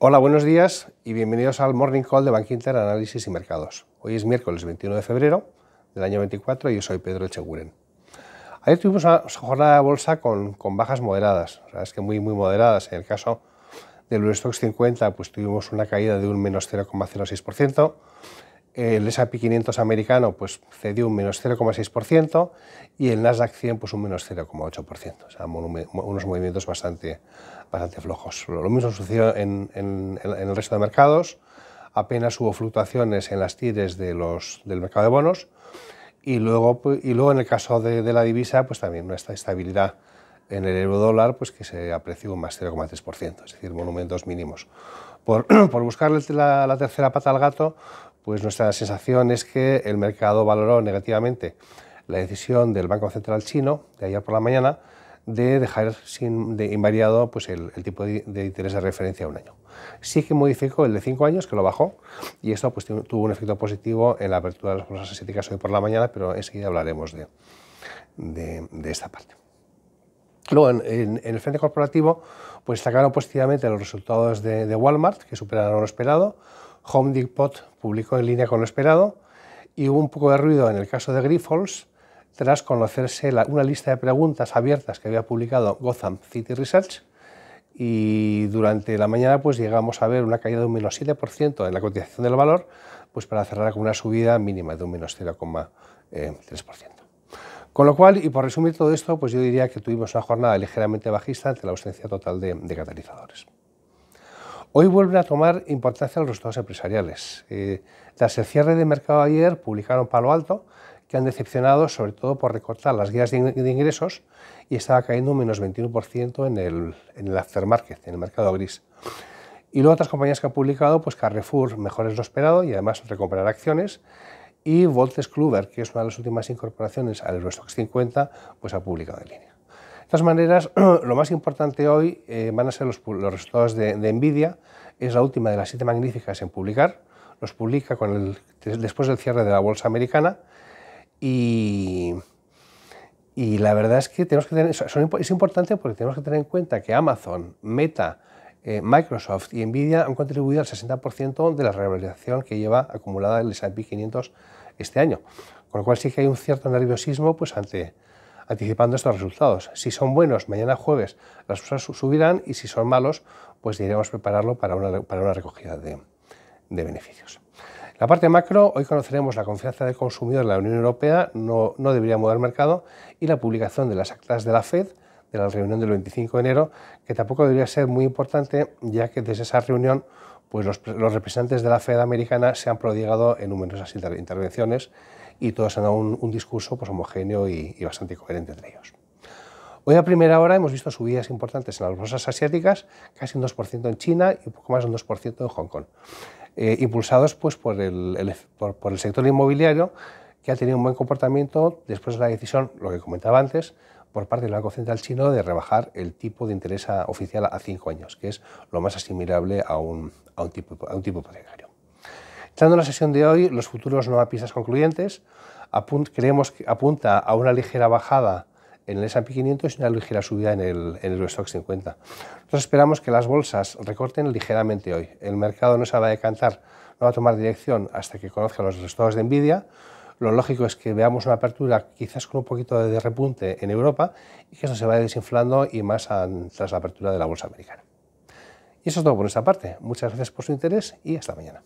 Hola, buenos días y bienvenidos al Morning Call de Inter Análisis y Mercados. Hoy es miércoles 21 de febrero del año 24 y yo soy Pedro Echeguren. Ayer tuvimos una jornada de bolsa con, bajas moderadas, es que muy, muy moderadas. En el caso del Eurostox 50, pues tuvimos una caída de un menos 0,06% el S&P 500 americano pues, cedió un menos 0,6% y el Nasdaq 100 pues, un menos 0,8%. O sea, unos movimientos bastante, bastante flojos. Lo mismo sucedió en, en, el resto de mercados. Apenas hubo fluctuaciones en las tires de los, del mercado de bonos. Y luego, pues, y luego en el caso de, de la divisa, pues también nuestra estabilidad en el euro dólar, pues que se apreció un más 0,3%, es decir, monumentos mínimos. Por, por buscarle la tercera pata al gato, pues nuestra sensación es que el mercado valoró negativamente la decisión del Banco Central chino de ayer por la mañana de dejar sin, de invariado pues el, tipo de, interés de referencia a un año. Sí que modificó el de cinco años, que lo bajó, y esto pues, tuvo un efecto positivo en la apertura de las bolsas asiáticas hoy por la mañana, pero enseguida hablaremos de, esta parte. Luego, en, el frente corporativo, pues destacaron positivamente los resultados de, de Walmart, que superaron lo esperado, Home Depot publicó en línea con lo esperado y hubo un poco de ruido en el caso de Grifols tras conocerse una lista de preguntas abiertas que había publicado Gotham City Research y durante la mañana pues llegamos a ver una caída de un menos 7% en la cotización del valor pues para cerrar con una subida mínima de un menos 0,3%. Eh, con lo cual, y por resumir todo esto, pues yo diría que tuvimos una jornada ligeramente bajista ante la ausencia total de catalizadores. Hoy vuelven a tomar importancia los resultados empresariales. Eh, tras el cierre de mercado ayer, publicaron Palo Alto, que han decepcionado sobre todo por recortar las guías de ingresos y estaba cayendo un menos 21% en el, aftermarket, en el mercado gris. Y luego otras compañías que han publicado, pues Carrefour mejor es lo esperado y además recuperar acciones. Y Voltes Kluber, que es una de las últimas incorporaciones al S&P 50, pues ha publicado en línea. De todas maneras, lo más importante hoy eh, van a ser los, resultados de, NVIDIA. Es la última de las siete magníficas en publicar. Los publica con el, después del cierre de la bolsa americana. Y, y la verdad es que, tenemos que es importante porque tenemos que tener en cuenta que Amazon, Meta, eh, Microsoft y Nvidia han contribuido al 60% de la revalorización que lleva acumulada el S&P 500 este año. Con lo cual sí que hay un cierto nerviosismo pues, ante, anticipando estos resultados. Si son buenos, mañana jueves las cosas subirán y si son malos, pues iremos prepararlo para una, para una recogida de, de beneficios. La parte macro, hoy conoceremos la confianza del consumidor en la Unión Europea, no, no debería mover mercado, y la publicación de las actas de la FED, de la reunión del 25 de enero, que tampoco debería ser muy importante, ya que desde esa reunión pues los, representantes de la Fed americana se han prodigado en numerosas intervenciones y todos han dado un, discurso pues, homogéneo y, bastante coherente entre ellos. Hoy a primera hora hemos visto subidas importantes en las bolsas asiáticas, casi un 2% en China y un poco más de un 2% en Hong Kong, eh, impulsados pues, por, el, por, el sector inmobiliario que ha tenido un buen comportamiento después de la decisión, lo que comentaba antes, por parte del Banco Central Chino de rebajar el tipo de interés oficial a 5 años, que es lo más asimilable a un, tipo, a un tipo hipotecario. Estando en la sesión de hoy, los futuros no a pistas concluyentes apunt, creemos que apunta a una ligera bajada en el S&P 500 y una ligera subida en el, stock 50. Nosotros esperamos que las bolsas recorten ligeramente hoy. El mercado no se va a decantar, no va a tomar dirección hasta que conozca los resultados de Nvidia. Lo lógico es que veamos una apertura quizás con un poquito de repunte en Europa y que eso se vaya desinflando y más tras la apertura de la bolsa americana. Y eso es todo por esta parte. Muchas gracias por su interés y hasta mañana.